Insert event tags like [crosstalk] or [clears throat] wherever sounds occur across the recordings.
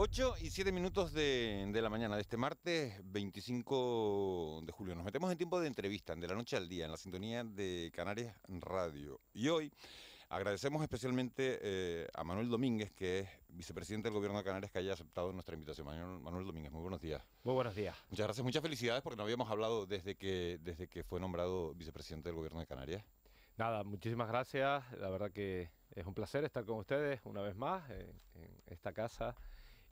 8 y 7 minutos de, la mañana de este martes 25 de julio. Nos metemos en tiempo de entrevista, de la noche al día, en la sintonía de Canarias Radio. Y hoy agradecemos especialmente eh, a Manuel Domínguez, que es vicepresidente del Gobierno de Canarias, que haya aceptado nuestra invitación. Manuel, Domínguez, muy buenos días. Muy buenos días. Muchas gracias, muchas felicidades, porque no habíamos hablado desde que, desde que fue nombrado vicepresidente del Gobierno de Canarias. Nada, muchísimas gracias. La verdad que es un placer estar con ustedes una vez más en, eh, en esta casa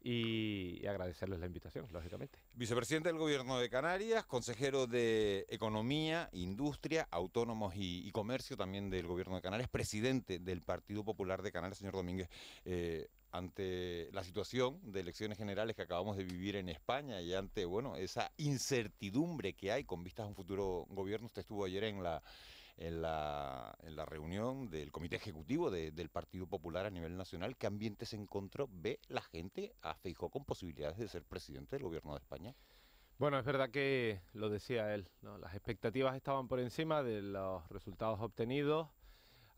y, agradecerles la invitación, lógicamente. Vicepresidente del Gobierno de Canarias, consejero de Economía, Industria, Autónomos y, Comercio también del Gobierno de Canarias, presidente del Partido Popular de Canarias, señor Domínguez. Eh, ante la situación de elecciones generales que acabamos de vivir en España y ante bueno esa incertidumbre que hay con vistas a un futuro gobierno. Usted estuvo ayer en la en la, en la reunión del Comité Ejecutivo del Partido Popular a nivel nacional, ¿qué ambiente se encontró? ¿Ve la gente a Feijó con posibilidades de ser presidente del gobierno de España? Bueno, es verdad que lo decía él, ¿no? las expectativas estaban por encima de los resultados obtenidos.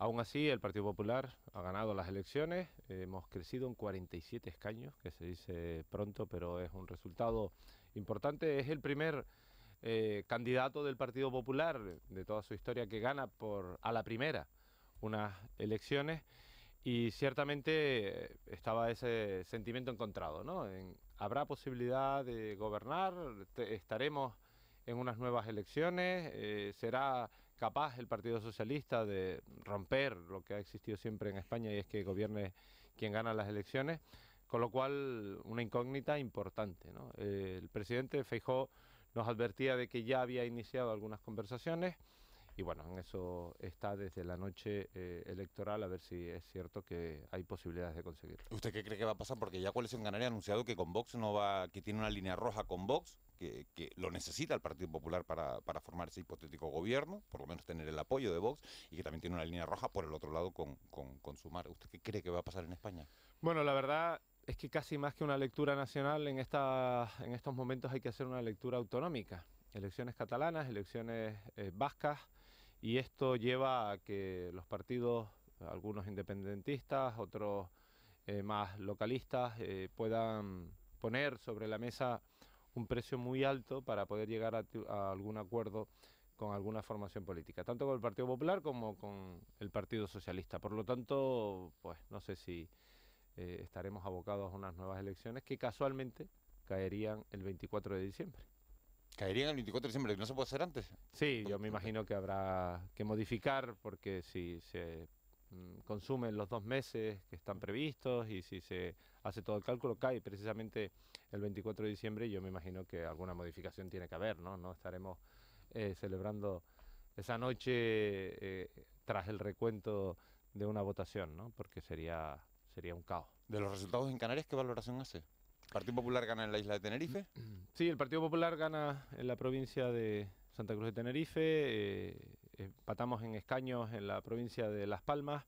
Aún así, el Partido Popular ha ganado las elecciones, hemos crecido en 47 escaños, que se dice pronto, pero es un resultado importante. Es el primer eh, candidato del Partido Popular de toda su historia que gana por a la primera unas elecciones y ciertamente eh, estaba ese sentimiento encontrado, ¿no? habrá posibilidad de gobernar, estaremos en unas nuevas elecciones, eh, será capaz el Partido Socialista de romper lo que ha existido siempre en España y es que gobierne quien gana las elecciones, con lo cual una incógnita importante, ¿no? el presidente Feijóo nos advertía de que ya había iniciado algunas conversaciones y bueno, en eso está desde la noche eh, electoral a ver si es cierto que hay posibilidades de conseguirlo. ¿Usted qué cree que va a pasar? Porque ya Coalición Canaria ha anunciado que con Vox no va, que tiene una línea roja con Vox, que, lo necesita el Partido Popular para, formar ese hipotético gobierno, por lo menos tener el apoyo de Vox, y que también tiene una línea roja por el otro lado con, con, con Sumar. ¿Usted qué cree que va a pasar en España? Bueno, la verdad es que casi más que una lectura nacional, en, estos momentos hay que hacer una lectura autonómica. Elecciones catalanas, elecciones eh, vascas, y esto lleva a que los partidos, algunos independentistas, otros eh, más localistas, eh, puedan poner sobre la mesa un precio muy alto para poder llegar a, a algún acuerdo con alguna formación política, tanto con el Partido Popular como con el Partido Socialista. Por lo tanto, pues no sé si eh, estaremos abocados a unas nuevas elecciones que casualmente caerían el 24 de diciembre. Caerían el 24 de diciembre, ¿no se puede hacer antes? Sí, yo me imagino que habrá que modificar porque si se mm, consumen los dos meses que están previstos y si se hace todo el cálculo cae precisamente el 24 de diciembre y yo me imagino que alguna modificación tiene que haber, ¿no? No estaremos eh, celebrando esa noche eh, tras el recuento de una votación, ¿no? Porque sería sería un caos. ¿De los resultados en Canarias qué valoración hace? ¿El Partido Popular gana en la isla de Tenerife? [clears throat] Sí, el Partido Popular gana en la provincia de Santa Cruz de Tenerife, eh, empatamos en escaños en la provincia de Las Palmas.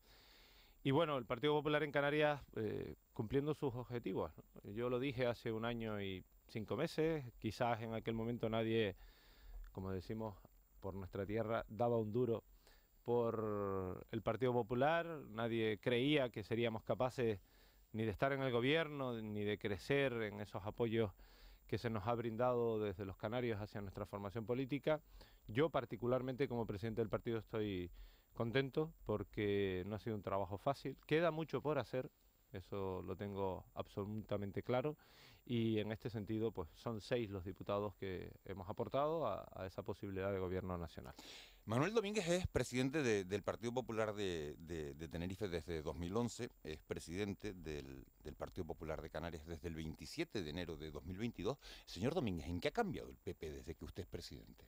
Y bueno, el Partido Popular en Canarias eh, cumpliendo sus objetivos. Yo lo dije hace un año y cinco meses, quizás en aquel momento nadie, como decimos por nuestra tierra, daba un duro por el Partido Popular, nadie creía que seríamos capaces ni de estar en el gobierno, ni de crecer en esos apoyos que se nos ha brindado desde los Canarios hacia nuestra formación política. Yo particularmente como presidente del partido estoy contento porque no ha sido un trabajo fácil. Queda mucho por hacer, eso lo tengo absolutamente claro y en este sentido pues son seis los diputados que hemos aportado a, esa posibilidad de gobierno nacional. Manuel Domínguez es presidente del Partido Popular de, Tenerife desde 2011, es presidente del, Partido Popular de Canarias desde el 27 de enero de 2022. Señor Domínguez, ¿en qué ha cambiado el PP desde que usted es presidente?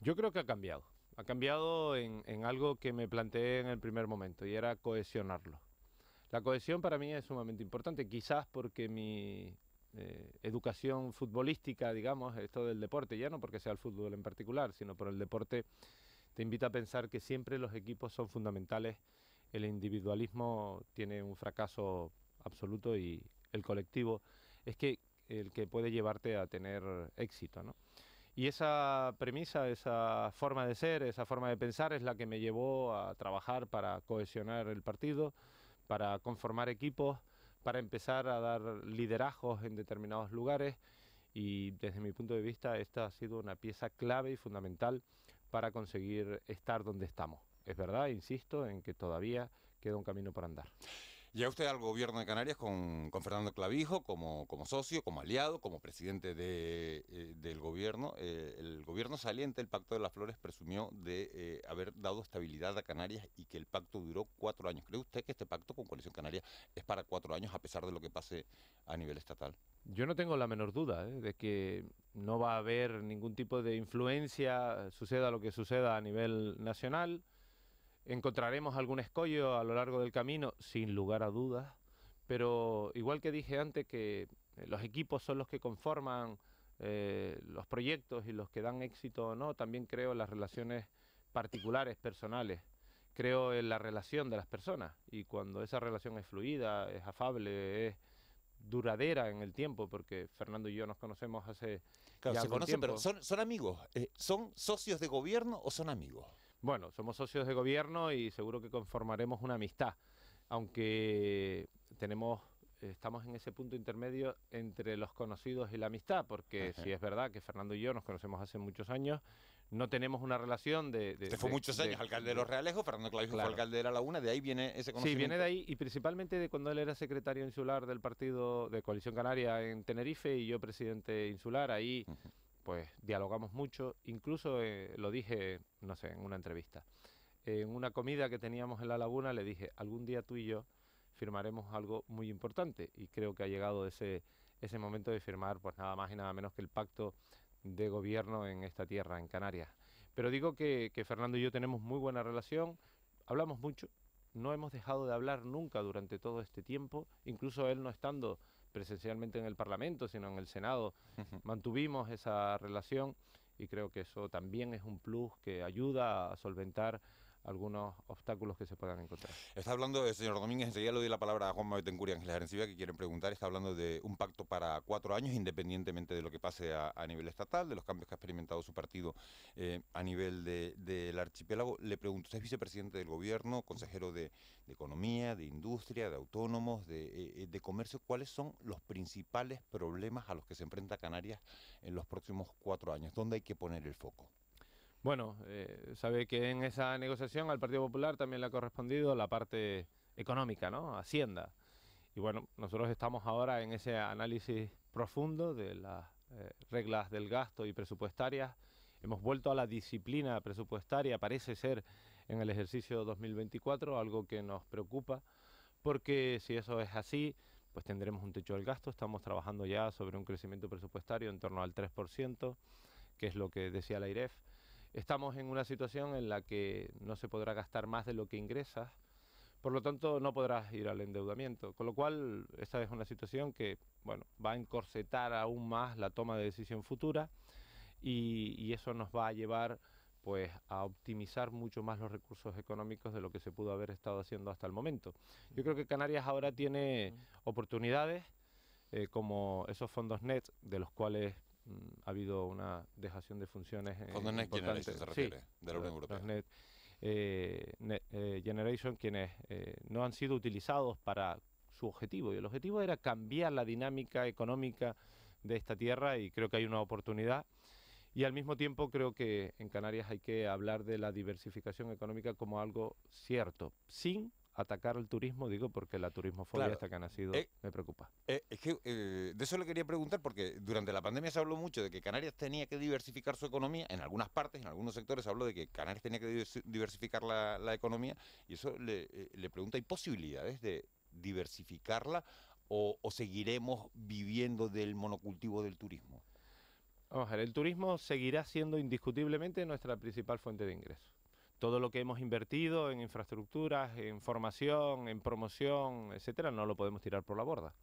Yo creo que ha cambiado. Ha cambiado en algo que me planteé en el primer momento y era cohesionarlo la cohesión para mí es sumamente importante, quizás porque mi eh, educación futbolística, digamos, esto del deporte, ya no porque sea el fútbol en particular, sino por el deporte, te invita a pensar que siempre los equipos son fundamentales. El individualismo tiene un fracaso absoluto y el colectivo es que el que puede llevarte a tener éxito, Y esa premisa, esa forma de ser, esa forma de pensar es la que me llevó a trabajar para cohesionar el partido, para conformar equipos, para empezar a dar liderazgos en determinados lugares y desde mi punto de vista esta ha sido una pieza clave y fundamental para conseguir estar donde estamos. Es verdad, insisto, en que todavía queda un camino por andar. Llega usted al gobierno de Canarias con, Fernando Clavijo como, socio, como aliado, como presidente eh, del gobierno. Eh, el gobierno saliente el Pacto de las Flores presumió de eh, haber dado estabilidad a Canarias y que el pacto duró cuatro años. ¿Cree usted que este pacto con Coalición Canaria es para cuatro años a pesar de lo que pase a nivel estatal? Yo no tengo la menor duda de que no va a haber ningún tipo de influencia, suceda lo que suceda a nivel nacional Encontraremos algún escollo a lo largo del camino, sin lugar a dudas, pero igual que dije antes que eh, los equipos son los que conforman eh, los proyectos y los que dan éxito o no, también creo en las relaciones particulares, personales. Creo en la relación de las personas y cuando esa relación es fluida, es afable, es duradera en el tiempo, porque Fernando y yo nos conocemos hace... Claro, se conocen, pero son, amigos. Eh, ¿Son socios de gobierno o son amigos? bueno, somos socios de gobierno y seguro que conformaremos una amistad, aunque tenemos estamos en ese punto intermedio entre los conocidos y la amistad, porque si es verdad que Fernando y yo nos conocemos hace muchos años, no tenemos una relación de... de fue muchos años alcalde de Los Realejos, Fernando Clavijo fue alcalde de la Laguna, de ahí viene ese conocimiento. Sí, viene de ahí y principalmente de cuando él era secretario insular del partido de Coalición Canaria en Tenerife y yo presidente insular, ahí pues dialogamos mucho, incluso eh, lo dije, no sé, en una entrevista. En una comida que teníamos en la laguna le dije, algún día tú y yo firmaremos algo muy importante y creo que ha llegado ese, ese momento de firmar pues nada más y nada menos que el pacto de gobierno en esta tierra, en Canarias. Pero digo que, que Fernando y yo tenemos muy buena relación, hablamos mucho, no hemos dejado de hablar nunca durante todo este tiempo, incluso él no estando presencialmente en el Parlamento, sino en el Senado, mantuvimos esa relación y creo que eso también es un plus que ayuda a solventar algunos obstáculos que se puedan encontrar. Está hablando, el eh, señor Domínguez, enseguida le doy la palabra a Juanma Betancuria y Ángeles Arencibia, que quieren preguntar, está hablando de un pacto para cuatro años, independientemente de lo que pase a, nivel estatal, de los cambios que ha experimentado su partido eh, a nivel del archipiélago. Le pregunto, usted es vicepresidente del gobierno, consejero de, Economía, de Industria, de Autónomos, eh, de Comercio, ¿cuáles son los principales problemas a los que se enfrenta Canarias en los próximos cuatro años? ¿Dónde hay que poner el foco? Bueno, eh, sabe que en esa negociación al Partido Popular también le ha correspondido la parte económica, ¿no? Hacienda. Y bueno, nosotros estamos ahora en ese análisis profundo de las eh, reglas del gasto y presupuestarias. Hemos vuelto a la disciplina presupuestaria, parece ser, en el ejercicio 2024, algo que nos preocupa, porque si eso es así, pues tendremos un techo del gasto. Estamos trabajando ya sobre un crecimiento presupuestario en torno al 3%, que es lo que decía la IREF estamos en una situación en la que no se podrá gastar más de lo que ingresas, por lo tanto no podrás ir al endeudamiento, con lo cual esta es una situación que bueno, va a encorsetar aún más la toma de decisión futura y, eso nos va a llevar pues a optimizar mucho más los recursos económicos de lo que se pudo haber estado haciendo hasta el momento. Yo creo que Canarias ahora tiene oportunidades eh, como esos fondos NET de los cuales Mm, ha habido una dejación de funciones. en eh, Generation de la Unión Europea. eh, Net, eh, Generation, quienes eh, no han sido utilizados para su objetivo. Y el objetivo era cambiar la dinámica económica de esta tierra y creo que hay una oportunidad. Y al mismo tiempo creo que en Canarias hay que hablar de la diversificación económica como algo cierto, sin atacar el turismo, digo, porque la turismofobia claro. que ha nacido eh, me preocupa. Eh, es que eh, de eso le quería preguntar, porque durante la pandemia se habló mucho de que Canarias tenía que diversificar su economía, en algunas partes, en algunos sectores se habló de que Canarias tenía que diversificar la, economía, y eso le, pregunta, ¿hay posibilidades de diversificarla o, o seguiremos viviendo del monocultivo del turismo? Vamos a ver, el turismo seguirá siendo indiscutiblemente nuestra principal fuente de ingresos todo lo que hemos invertido en infraestructuras, en formación, en promoción, etcétera, no lo podemos tirar por la borda.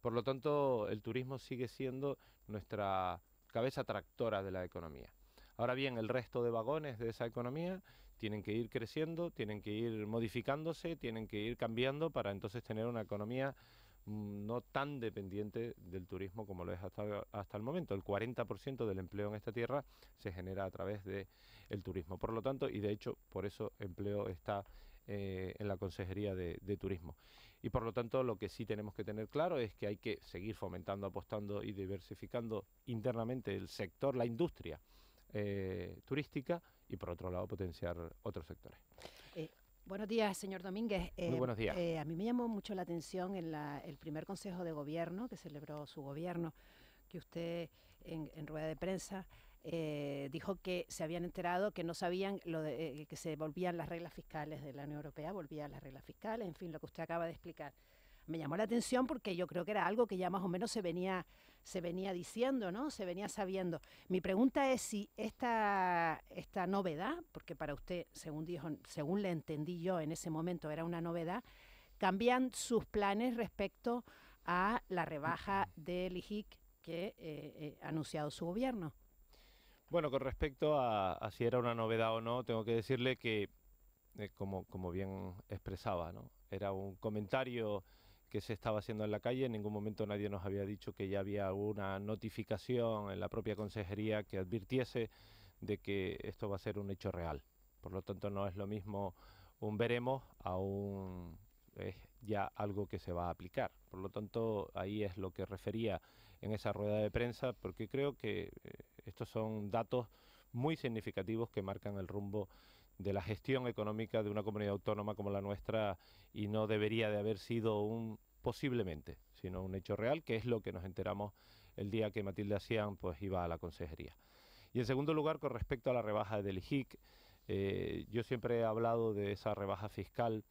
Por lo tanto, el turismo sigue siendo nuestra cabeza tractora de la economía. Ahora bien, el resto de vagones de esa economía tienen que ir creciendo, tienen que ir modificándose, tienen que ir cambiando para entonces tener una economía Mm, no tan dependiente del turismo como lo es hasta, hasta el momento. El 40% del empleo en esta tierra se genera a través del el turismo. Por lo tanto, y de hecho por eso empleo está eh, en la Consejería de, Turismo. Y por lo tanto, lo que sí tenemos que tener claro es que hay que seguir fomentando, apostando y diversificando internamente el sector, la industria eh, turística y por otro lado potenciar otros sectores. Buenos días, señor Domínguez. Muy eh, buenos días. Eh, a mí me llamó mucho la atención en el primer Consejo de Gobierno que celebró su gobierno, que usted en, rueda de prensa eh, dijo que se habían enterado que no sabían lo que se volvían las reglas fiscales de la Unión Europea, volvían las reglas fiscales, en fin, lo que usted acaba de explicar. Me llamó la atención porque yo creo que era algo que ya más o menos se venía se venía diciendo, ¿no? Se venía sabiendo. Mi pregunta es si esta, esta novedad, porque para usted, según según le entendí yo en ese momento, era una novedad, cambian sus planes respecto a la rebaja del IGIC que eh, eh, ha anunciado su gobierno. Bueno, con respecto a, si era una novedad o no, tengo que decirle que, eh, como, como bien expresaba, ¿no? era un comentario que se estaba haciendo en la calle. En ningún momento nadie nos había dicho que ya había alguna notificación en la propia consejería que advirtiese de que esto va a ser un hecho real. Por lo tanto, no es lo mismo un veremos a un es ya algo que se va a aplicar. Por lo tanto, ahí es lo que refería en esa rueda de prensa, porque creo que eh, estos son datos muy significativos que marcan el rumbo de la gestión económica de una comunidad autónoma como la nuestra y no debería de haber sido un posiblemente, sino un hecho real, que es lo que nos enteramos el día que Matilde Asian pues, iba a la consejería. Y en segundo lugar, con respecto a la rebaja del IGIC, eh, yo siempre he hablado de esa rebaja fiscal,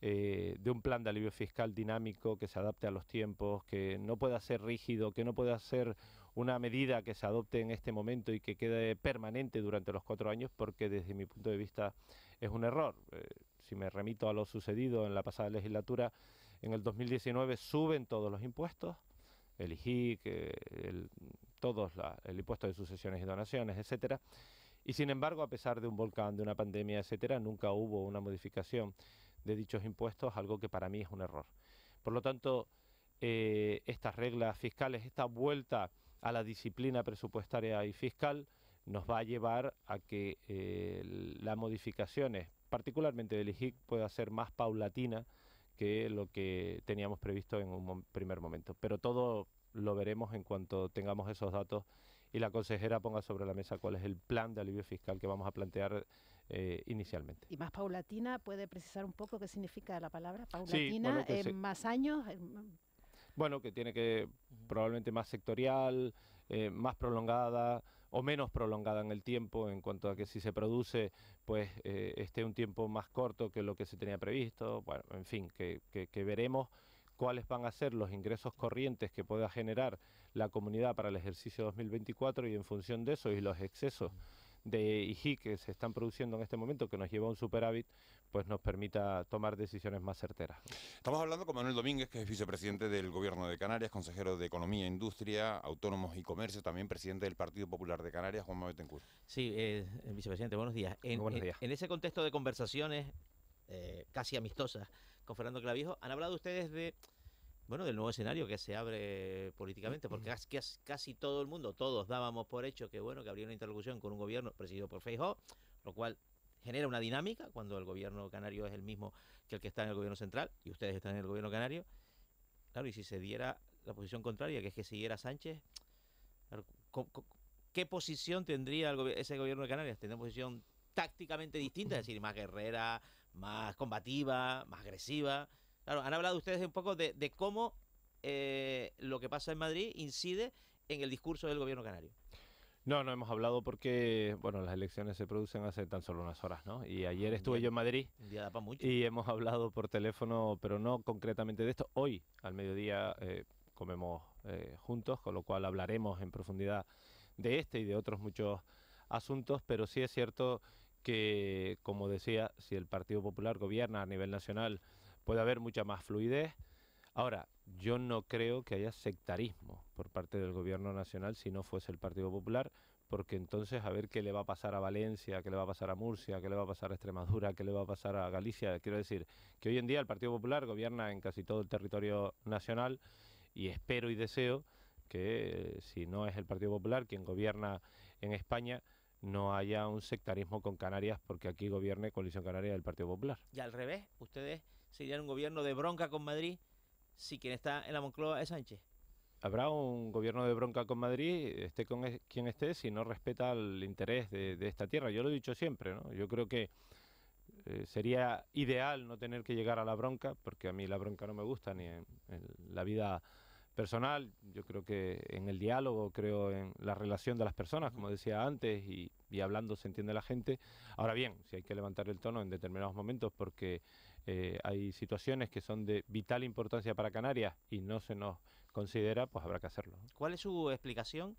eh, de un plan de alivio fiscal dinámico que se adapte a los tiempos, que no pueda ser rígido, que no pueda ser una medida que se adopte en este momento y que quede permanente durante los cuatro años, porque desde mi punto de vista es un error. Eh, si me remito a lo sucedido en la pasada legislatura, en el 2019 suben todos los impuestos, el IGIC, el, todos el impuesto de sucesiones y donaciones, etcétera. Y sin embargo, a pesar de un volcán, de una pandemia, etcétera, nunca hubo una modificación de dichos impuestos, algo que para mí es un error. Por lo tanto, eh, estas reglas fiscales, esta vuelta a la disciplina presupuestaria y fiscal, nos va a llevar a que eh, las modificaciones, particularmente del IGIC, pueda ser más paulatina que lo que teníamos previsto en un primer momento. Pero todo lo veremos en cuanto tengamos esos datos y la consejera ponga sobre la mesa cuál es el plan de alivio fiscal que vamos a plantear eh, inicialmente. Y más paulatina, ¿puede precisar un poco qué significa la palabra paulatina? Eh, ¿Más años? Eh, bueno, que tiene que probablemente más sectorial, más prolongada, o menos prolongada en el tiempo, en cuanto a que si se produce, pues eh, esté un tiempo más corto que lo que se tenía previsto, bueno, en fin, que, que veremos cuáles van a ser los ingresos corrientes que pueda generar la comunidad para el ejercicio 2024 y en función de eso y los excesos de IGI que se están produciendo en este momento, que nos lleva a un superávit, pues nos permita tomar decisiones más certeras. Estamos hablando con Manuel Domínguez, que es vicepresidente del Gobierno de Canarias, consejero de Economía, e Industria, Autónomos y Comercio, también presidente del Partido Popular de Canarias, Juan Mabetencourt. Sí, eh, vicepresidente, buenos días. En, buenos días. En, ese contexto de conversaciones eh, casi amistosas con Fernando Clavijo, han hablado ustedes de bueno, del nuevo escenario que se abre políticamente, porque casi, casi, todo el mundo, todos dábamos por hecho que bueno, que habría una interlocución con un gobierno presidido por Feijóo, lo cual genera una dinámica cuando el gobierno canario es el mismo que el que está en el gobierno central y ustedes están en el gobierno canario. Claro, y si se diera la posición contraria, que es que siguiera Sánchez, ¿qué posición tendría ese gobierno de Canarias? ¿Tendría posición tácticamente distinta, es decir, más guerrera, más combativa, más agresiva? Claro, han hablado ustedes un poco de, cómo eh, lo que pasa en Madrid incide en el discurso del gobierno canario. No, no hemos hablado porque, bueno, las elecciones se producen hace tan solo unas horas, ¿no? Y ayer ah, estuve yo en Madrid día mucho. y hemos hablado por teléfono, pero no concretamente de esto. Hoy, al mediodía, eh, comemos eh, juntos, con lo cual hablaremos en profundidad de este y de otros muchos asuntos, pero sí es cierto que, como decía, si el Partido Popular gobierna a nivel nacional puede haber mucha más fluidez. Ahora, yo no creo que haya sectarismo por parte del gobierno nacional si no fuese el Partido Popular, porque entonces a ver qué le va a pasar a Valencia, qué le va a pasar a Murcia, qué le va a pasar a Extremadura, qué le va a pasar a Galicia. Quiero decir que hoy en día el Partido Popular gobierna en casi todo el territorio nacional y espero y deseo que eh, si no es el Partido Popular quien gobierna en España, no haya un sectarismo con Canarias porque aquí gobierne Coalición Canaria del Partido Popular. Y al revés, ustedes sería un gobierno de bronca con Madrid si quien está en la Moncloa es Sánchez. Habrá un gobierno de bronca con Madrid, esté con quien esté, si no respeta el interés de, esta tierra. Yo lo he dicho siempre, ¿no? Yo creo que eh, sería ideal no tener que llegar a la bronca, porque a mí la bronca no me gusta ni en, la vida personal, yo creo que en el diálogo, creo en la relación de las personas, como decía antes, y, y, hablando se entiende la gente. Ahora bien, si hay que levantar el tono en determinados momentos porque eh, hay situaciones que son de vital importancia para Canarias y no se nos considera, pues habrá que hacerlo. ¿Cuál es su explicación?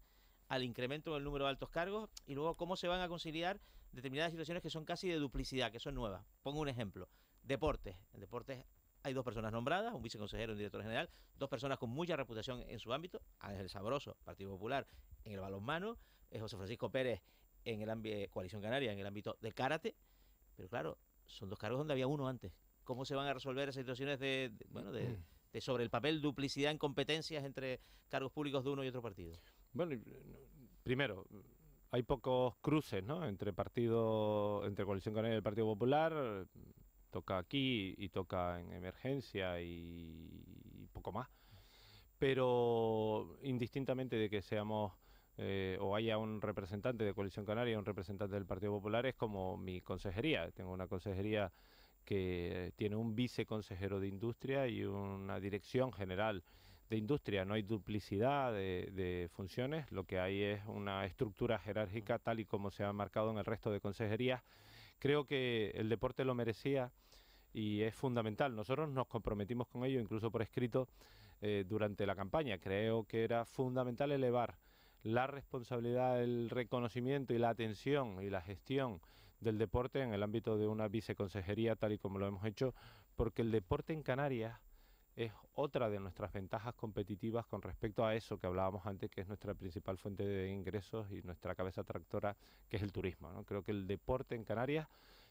al incremento del número de altos cargos y luego cómo se van a conciliar determinadas situaciones que son casi de duplicidad, que son nuevas. Pongo un ejemplo. Deportes. En deportes hay dos personas nombradas, un viceconsejero y un director general, dos personas con mucha reputación en su ámbito, Ángel Sabroso, Partido Popular, en el balonmano, eh, José Francisco Pérez en el ámbito Coalición Canaria, en el ámbito del karate, pero claro, son dos cargos donde había uno antes, cómo se van a resolver esas situaciones de, bueno, sobre el papel duplicidad en competencias entre cargos públicos de uno y otro partido. Bueno, primero, hay pocos cruces, ¿no? Entre partido, entre coalición canaria y el Partido Popular, toca aquí y toca en emergencia y, poco más. Pero indistintamente de que seamos eh, o haya un representante de Coalición Canaria, y un representante del Partido Popular, es como mi consejería. Tengo una consejería que tiene un viceconsejero de industria y una dirección general de industria. No hay duplicidad de, funciones, lo que hay es una estructura jerárquica tal y como se ha marcado en el resto de consejerías. Creo que el deporte lo merecía y es fundamental. Nosotros nos comprometimos con ello, incluso por escrito, eh, durante la campaña. Creo que era fundamental elevar la responsabilidad, el reconocimiento y la atención y la gestión del deporte en el ámbito de una viceconsejería, tal y como lo hemos hecho, porque el deporte en Canarias es otra de nuestras ventajas competitivas con respecto a eso que hablábamos antes, que es nuestra principal fuente de ingresos y nuestra cabeza tractora, que es el turismo. ¿no? Creo que el deporte en Canarias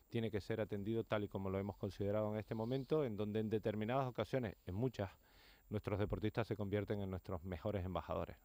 tiene que ser atendido tal y como lo hemos considerado en este momento, en donde en determinadas ocasiones, en muchas, nuestros deportistas se convierten en nuestros mejores embajadores.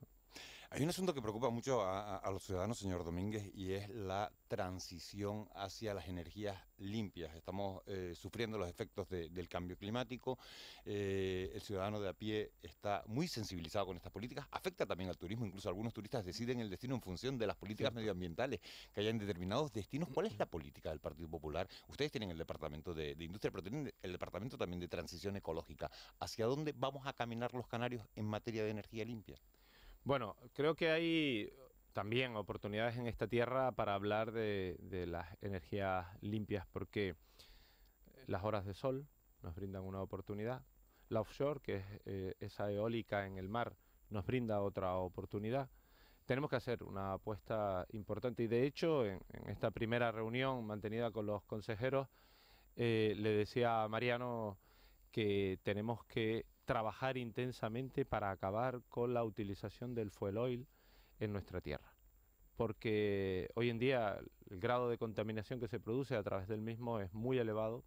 Hay un asunto que preocupa mucho a, los ciudadanos, señor Domínguez, y es la transición hacia las energías limpias. Estamos eh, sufriendo los efectos del cambio climático. Eh, el ciudadano de a pie está muy sensibilizado con estas políticas. Afecta también al turismo. Incluso algunos turistas deciden el destino en función de las políticas medioambientales que hayan determinados destinos. ¿Cuál es la política del Partido Popular? Ustedes tienen el Departamento de, de Industria, pero tienen el Departamento también de Transición Ecológica. ¿Hacia dónde vamos a caminar los canarios en materia de energía limpia? Bueno, creo que hay también oportunidades en esta tierra para hablar de, las energías limpias, porque las horas de sol nos brindan una oportunidad, la offshore, que es eh, esa eólica en el mar, nos brinda otra oportunidad. Tenemos que hacer una apuesta importante y de hecho en, esta primera reunión mantenida con los consejeros eh, le decía a Mariano que tenemos que trabajar intensamente para acabar con la utilización del fuel oil en nuestra tierra. Porque hoy en día el grado de contaminación que se produce a través del mismo es muy elevado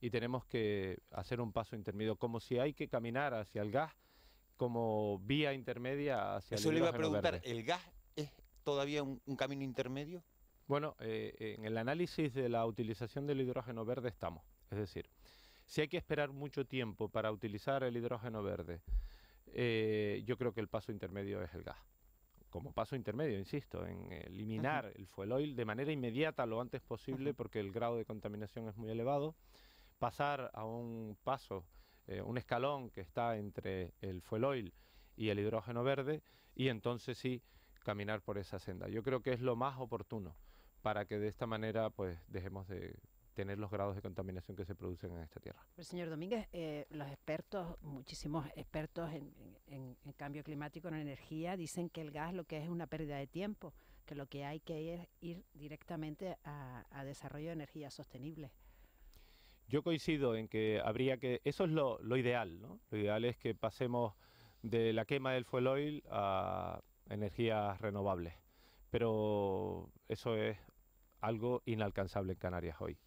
y tenemos que hacer un paso intermedio, como si hay que caminar hacia el gas como vía intermedia hacia el el Eso le iba a preguntar, ¿el gas es todavía un, camino intermedio? Bueno, eh, en el análisis de la utilización del hidrógeno verde estamos. Es decir, si hay que esperar mucho tiempo para utilizar el hidrógeno verde, eh, yo creo que el paso intermedio es el gas. Como paso intermedio, insisto, en eliminar el fuel oil de manera inmediata, lo antes posible, porque el grado de contaminación es muy elevado. Pasar a un paso, eh, un escalón que está entre el fuel oil y el hidrógeno verde, y entonces sí caminar por esa senda. Yo creo que es lo más oportuno para que de esta manera pues dejemos de tener los grados de contaminación que se producen en esta tierra. señor Domínguez, eh, los expertos, muchísimos expertos en, cambio climático, en energía, dicen que el gas lo que es una pérdida de tiempo, que lo que hay que es ir directamente a, desarrollo de energías sostenibles. Yo coincido en que habría que, eso es lo, ideal, Lo ideal es que pasemos de la quema del fuel oil a energías renovables, pero eso es algo inalcanzable en Canarias hoy.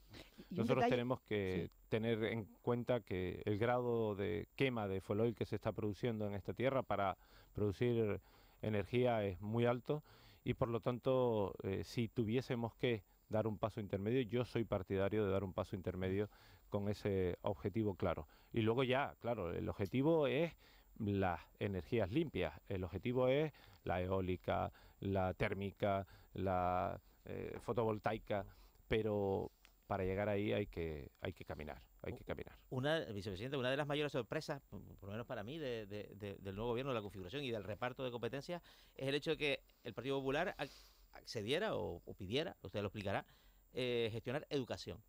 Nosotros tenemos que tener en cuenta que el grado de quema de fueloil que se está produciendo en esta tierra para producir energía es muy alto y por lo tanto eh, si tuviésemos que dar un paso intermedio, yo soy partidario de dar un paso intermedio con ese objetivo claro. Y luego ya, claro, el objetivo es las energías limpias, el objetivo es la eólica, la térmica, la eh, fotovoltaica, pero para llegar ahí hay que, hay que caminar, hay que caminar. Una, eh, vicepresidente, una de las mayores sorpresas, por lo menos para mí, del nuevo gobierno, de la configuración y del reparto de competencias, es el hecho de que el Partido Popular accediera o, pidiera, usted lo explicará, eh, gestionar educación.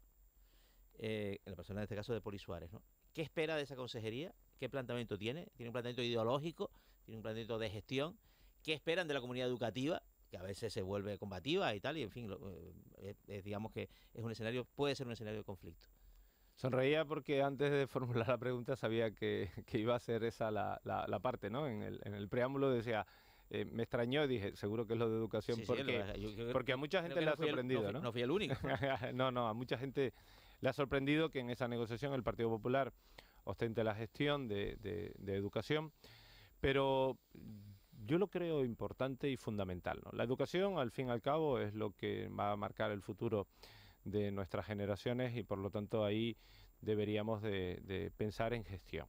Eh, en la persona, en este caso, de Poli Suárez. ¿no? ¿Qué espera de esa consejería? ¿Qué planteamiento tiene? ¿Tiene un planteamiento ideológico? ¿Tiene un planteamiento de gestión? ¿Qué esperan de la comunidad educativa? que a veces se vuelve combativa y tal, y en fin, eh, digamos que es un escenario, puede ser un escenario de conflicto. Sonreía porque antes de formular la pregunta sabía que, que iba a ser esa la, la, parte, ¿no? En el, en el preámbulo decía, eh, me extrañó, dije, seguro que es lo de educación, porque, porque a mucha gente le ha sorprendido, no, ¿no? fui el único. [laughs] no, no, a mucha gente le ha sorprendido que en esa negociación el Partido Popular ostente la gestión de, de, de educación, pero yo lo creo importante y fundamental. ¿no? La educación, al fin y al cabo, es lo que va a marcar el futuro de nuestras generaciones y por lo tanto ahí deberíamos de, pensar en gestión.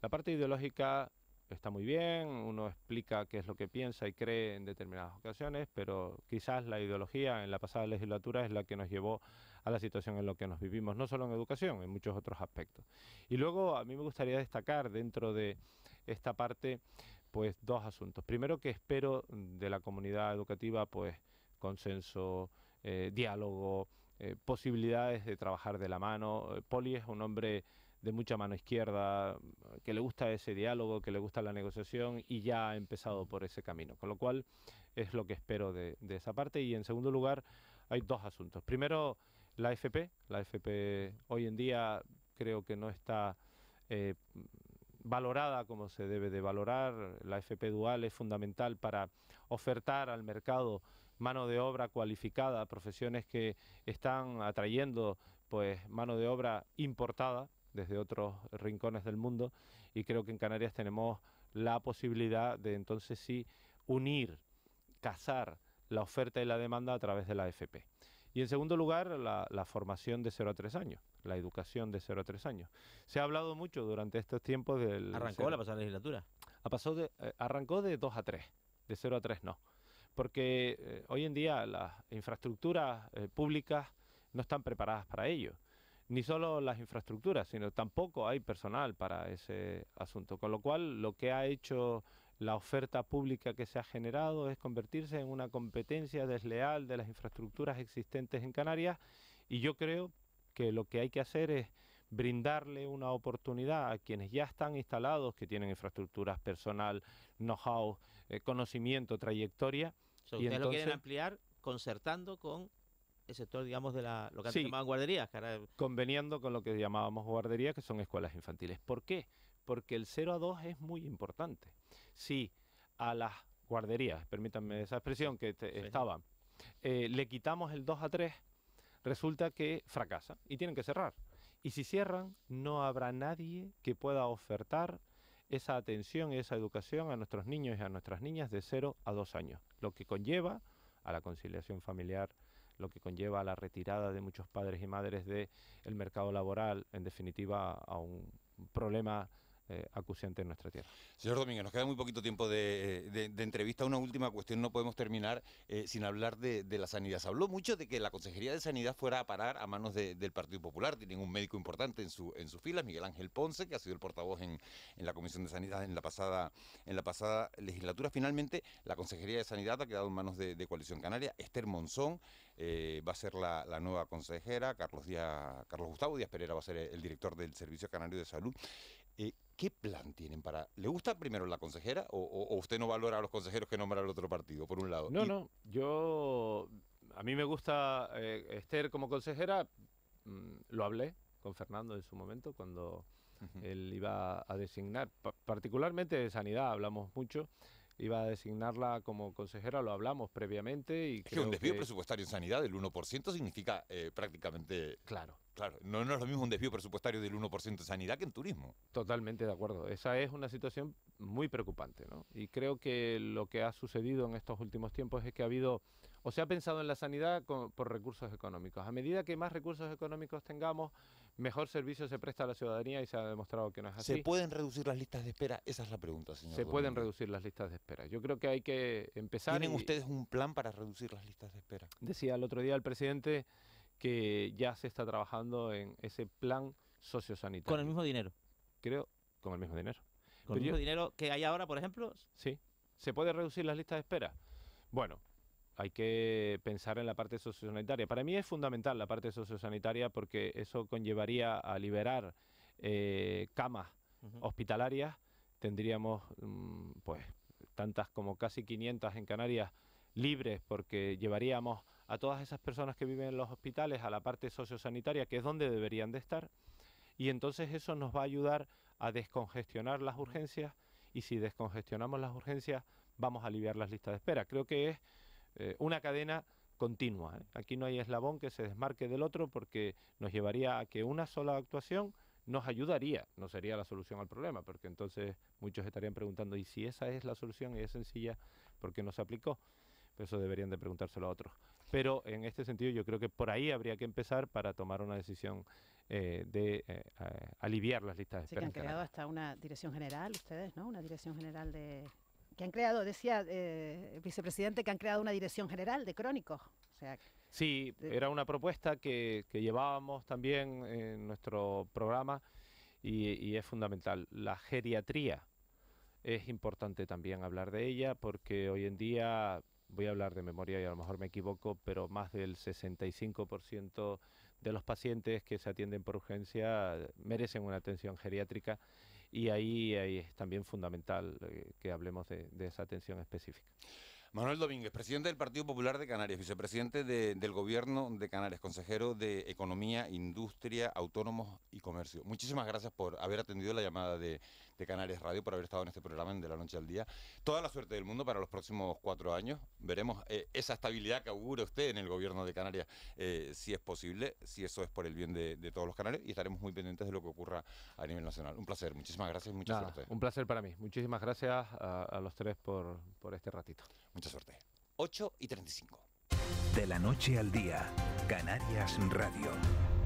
La parte ideológica está muy bien, uno explica qué es lo que piensa y cree en determinadas ocasiones, pero quizás la ideología en la pasada legislatura es la que nos llevó a la situación en la que nos vivimos, no solo en educación, en muchos otros aspectos. Y luego a mí me gustaría destacar dentro de esta parte pues dos asuntos. Primero que espero de la comunidad educativa pues consenso, eh, diálogo, eh, posibilidades de trabajar de la mano. Poli es un hombre de mucha mano izquierda, que le gusta ese diálogo, que le gusta la negociación y ya ha empezado por ese camino. Con lo cual es lo que espero de, esa parte. Y en segundo lugar hay dos asuntos. Primero, la FP. La FP hoy en día creo que no está... Eh, valorada como se debe de valorar. La FP dual es fundamental para ofertar al mercado mano de obra cualificada, profesiones que están atrayendo pues mano de obra importada desde otros rincones del mundo y creo que en Canarias tenemos la posibilidad de entonces sí unir, cazar la oferta y la demanda a través de la FP. Y en segundo lugar, la, la formación de 0 a 3 años la educación de 0 a 3 años. Se ha hablado mucho durante estos tiempos del... ¿Arrancó la pasada legislatura? Ha ah, pasado de, eh, arrancó de 2 a 3, de 0 a 3 no. Porque eh, hoy en día las infraestructuras eh, públicas no están preparadas para ello. Ni solo las infraestructuras, sino tampoco hay personal para ese asunto. Con lo cual, lo que ha hecho la oferta pública que se ha generado es convertirse en una competencia desleal de las infraestructuras existentes en Canarias y yo creo que lo que hay que hacer es brindarle una oportunidad a quienes ya están instalados, que tienen infraestructuras personal, know-how, eh, conocimiento, trayectoria. y entonces... lo quieren ampliar concertando con el sector, digamos, de la, lo que antes llamado guarderías. Conveniendo con lo que llamábamos guarderías, que son escuelas infantiles. ¿Por qué? Porque el 0 a 2 es muy importante. Si a las guarderías, permítanme mm. esa expresión que estaba, estaban, eh, le quitamos el 2 a 3, resulta que fracasa y tienen que cerrar. Y si cierran, no habrá nadie que pueda ofertar esa atención y esa educación a nuestros niños y a nuestras niñas de cero a dos años, lo que conlleva a la conciliación familiar, lo que conlleva a la retirada de muchos padres y madres del el mercado laboral, en definitiva a un problema eh, acuciante en nuestra tierra. Señor Domínguez, nos queda muy poquito tiempo de, eh, entrevista. Una última cuestión, no podemos terminar eh, sin hablar de, la sanidad. Se habló mucho de que la Consejería de Sanidad fuera a parar a manos del Partido Popular. Tienen un médico importante en su en sus filas, Miguel Ángel Ponce, que ha sido el portavoz en, la Comisión de Sanidad en la pasada legislatura. Finalmente, la Consejería de Sanidad ha quedado en manos de, Coalición Canaria. Esther Monzón va a ser la, nueva consejera. Carlos Díaz, Carlos Gustavo Díaz Pereira va a ser el director del Servicio Canario de Salud. ¿Qué plan tienen para.? ¿Le gusta primero la consejera o, usted no valora a los consejeros que nombra el otro partido, por un lado? No, no. Yo. A mí me gusta eh, Esther como consejera. Mm, lo hablé con Fernando en su momento cuando él iba a designar. particularmente de sanidad hablamos mucho iba a designarla como consejera, lo hablamos previamente. Y es que un desvío presupuestario en sanidad del 1% significa eh, prácticamente... Claro. Claro, no, no, es lo mismo un desvío presupuestario del 1% en sanidad que en turismo. Totalmente de acuerdo. Esa es una situación muy preocupante, ¿no? Y creo que lo que ha sucedido en estos últimos tiempos es que ha habido o se ha pensado en la sanidad por recursos económicos. A medida que más recursos económicos tengamos, mejor servicio se presta a la ciudadanía y se ha demostrado que no es así. ¿Se pueden reducir las listas de espera? Esa es la pregunta, señor. Se pueden reducir las listas de espera. Yo creo que hay que empezar. ¿Tienen ustedes un plan para reducir las listas de espera? Decía el otro día el presidente que ya se está trabajando en ese plan sociosanitario. ¿Con el mismo dinero? Creo, con el mismo dinero. ¿Con el mismo dinero que hay ahora, por ejemplo? Sí. ¿Se puede reducir las listas de espera? Bueno, hay que pensar en la parte sociosanitaria. Para mí es fundamental la parte sociosanitaria porque eso conllevaría a liberar eh, camas hospitalarias. Tendríamos, mm, pues, tantas como casi 500 en Canarias libres porque llevaríamos a todas esas personas que viven en los hospitales a la parte sociosanitaria, que es donde deberían de estar. Y entonces eso nos va a ayudar a descongestionar las urgencias y si descongestionamos las urgencias vamos a aliviar las listas de espera. Creo que es eh, una cadena continua. ¿eh? Aquí no hay eslabón que se desmarque del otro porque nos llevaría a que una sola actuación nos ayudaría, no sería la solución al problema, porque entonces muchos estarían preguntando, ¿y si esa es la solución y es sencilla, por qué no se aplicó? Pues eso deberían de preguntárselo a otros. Pero en este sentido yo creo que por ahí habría que empezar para tomar una decisión eh, de aliviar las listas de espera. que han creado hasta una dirección general ustedes, ¿no? Una dirección general de que han creado, decía eh, el vicepresidente, que han creado una dirección general de crónicos. O sí, era una propuesta que, llevábamos también en nuestro programa y, y, es fundamental. La geriatría es importante también hablar de ella porque hoy en día, voy a hablar de memoria y a lo mejor me equivoco, pero más del 65% de los pacientes que se atienden por urgencia merecen una atención geriátrica y ahí, ahí es también fundamental eh, que hablemos de, esa atención específica. Manuel Domínguez, presidente del Partido Popular de Canarias, vicepresidente del Gobierno de Canarias, consejero de Economía, Industria, Autónomos y Comercio. Muchísimas gracias por haber atendido la llamada de, de Canales Radio por haber estado en este programa De la Noche al Día. Toda la suerte del mundo para los próximos cuatro años. Veremos eh, esa estabilidad que augura usted en el gobierno de Canarias, eh, si es posible, si eso es por el bien de, todos los canarios y estaremos muy pendientes de lo que ocurra a nivel nacional. Un placer, muchísimas gracias, mucha suerte. Un placer para mí. Muchísimas gracias a, los tres por, por este ratito. Mucha suerte. 8 y 35. De la noche al día, Canarias Radio.